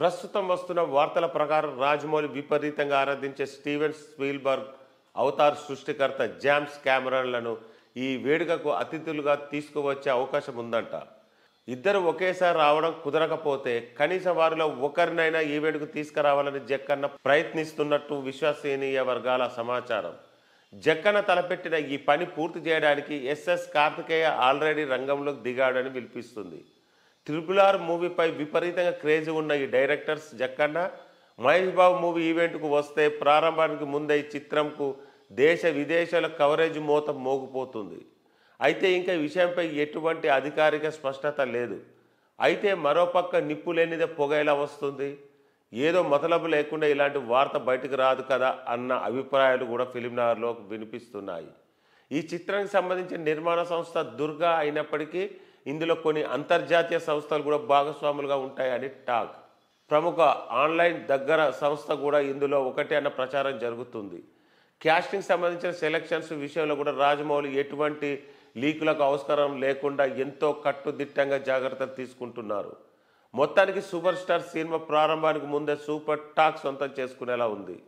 ప్రస్తుతం వస్తున్న వార్తల ప్రకారం రాజమౌళి విపరీతంగా ఆరాధించే స్టీవెన్ స్వీల్బర్గ్ అవతార్ సృష్టికర్త జామ్స్ కెమెరాలను ఈ వేడుకకు అతిథులుగా తీసుకువచ్చే అవకాశం ఉందంట ఇద్దరు ఒకేసారి రావడం కుదరకపోతే కనీసం వారిలో ఒకరినైనా ఈ వేడుకు తీసుకురావాలని జక్కన్న ప్రయత్నిస్తున్నట్టు విశ్వసనీయ వర్గాల సమాచారం జక్కన్న తలపెట్టిన ఈ పని పూర్తి చేయడానికి ఎస్ఎస్ కార్తికేయ ఆల్రెడీ రంగంలోకి దిగాడని వినిపిస్తుంది ట్రిపుల్ ఆర్ మూవీపై విపరీతంగా క్రేజ్ ఉన్న ఈ డైరెక్టర్స్ జక్కన్న మహేష్ బాబు మూవీ ఈవెంట్కు వస్తే ప్రారంభానికి ముందే ఈ చిత్రంకు దేశ విదేశాల కవరేజ్ మూత మోగిపోతుంది అయితే ఇంకా విషయంపై ఎటువంటి అధికారిక స్పష్టత లేదు అయితే మరోపక్క నిప్పు లేనిదే పొగ ఎలా వస్తుంది ఏదో మతలబు లేకుండా ఇలాంటి వార్త బయటకు రాదు కదా అన్న అభిప్రాయాలు కూడా ఫిలింనగర్లో వినిపిస్తున్నాయి ఈ చిత్రానికి సంబంధించిన నిర్మాణ సంస్థ దుర్గా అయినప్పటికీ ఇందులో కొన్ని అంతర్జాతీయ సంస్థలు కూడా భాగస్వాములుగా ఉంటాయని టాక్ ప్రముఖ ఆన్లైన్ దగ్గర సంస్థ కూడా ఇందులో ఒకటే అన్న ప్రచారం జరుగుతుంది క్యాస్టింగ్ సంబంధించిన సెలక్షన్స్ విషయంలో కూడా రాజమౌళి ఎటువంటి లీకులకు అవసరం లేకుండా ఎంతో కట్టుదిట్టంగా జాగ్రత్తలు తీసుకుంటున్నారు మొత్తానికి సూపర్ స్టార్ సినిమా ప్రారంభానికి ముందే సూపర్ టాక్ సొంతం చేసుకునేలా ఉంది